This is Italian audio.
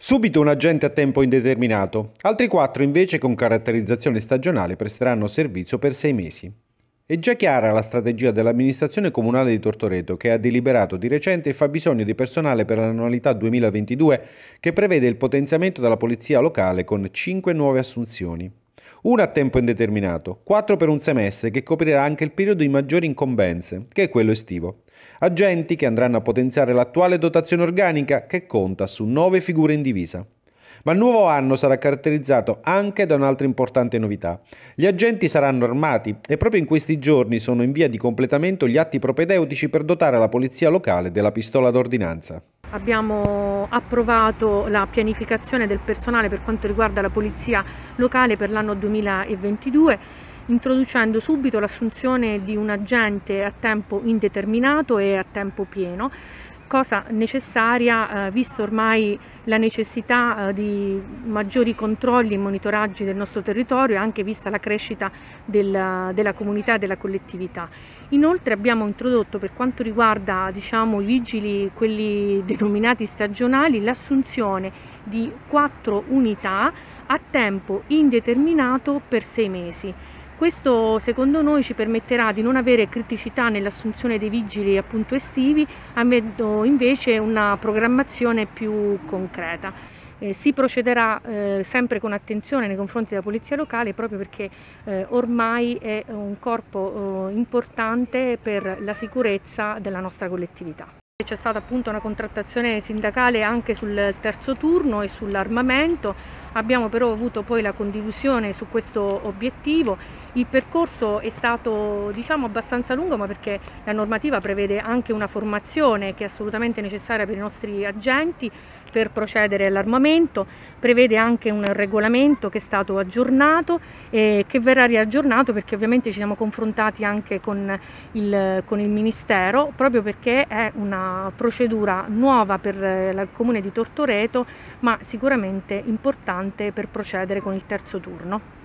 Subito un agente a tempo indeterminato, altri quattro invece con caratterizzazione stagionale presteranno servizio per sei mesi. È già chiara la strategia dell'amministrazione comunale di Tortoreto che ha deliberato di recente il fabbisogno di personale per l'annualità 2022 che prevede il potenziamento della polizia locale con 5 nuove assunzioni. Una a tempo indeterminato, quattro per un semestre che coprirà anche il periodo di maggiori incombenze, che è quello estivo. Agenti che andranno a potenziare l'attuale dotazione organica che conta su nove figure in divisa. Ma il nuovo anno sarà caratterizzato anche da un'altra importante novità. Gli agenti saranno armati e proprio in questi giorni sono in via di completamento gli atti propedeutici per dotare la polizia locale della pistola d'ordinanza. Abbiamo approvato la pianificazione del personale per quanto riguarda la polizia locale per l'anno 2022 introducendo subito l'assunzione di un agente a tempo indeterminato e a tempo pieno cosa necessaria eh, visto ormai la necessità eh, di maggiori controlli e monitoraggi del nostro territorio e anche vista la crescita del, della comunità e della collettività. Inoltre abbiamo introdotto per quanto riguarda diciamo, i vigili, quelli denominati stagionali, l'assunzione di quattro unità a tempo indeterminato per sei mesi. Questo secondo noi ci permetterà di non avere criticità nell'assunzione dei vigili appunto, estivi, avendo invece una programmazione più concreta. Eh, si procederà eh, sempre con attenzione nei confronti della Polizia Locale proprio perché eh, ormai è un corpo oh, importante per la sicurezza della nostra collettività. C'è stata appunto una contrattazione sindacale anche sul terzo turno e sull'armamento, abbiamo però avuto poi la condivisione su questo obiettivo. Il percorso è stato diciamo abbastanza lungo ma perché la normativa prevede anche una formazione che è assolutamente necessaria per i nostri agenti per procedere all'armamento, prevede anche un regolamento che è stato aggiornato e che verrà riaggiornato perché ovviamente ci siamo confrontati anche con il, con il Ministero proprio perché è una procedura nuova per eh, il comune di Tortoreto, ma sicuramente importante per procedere con il terzo turno.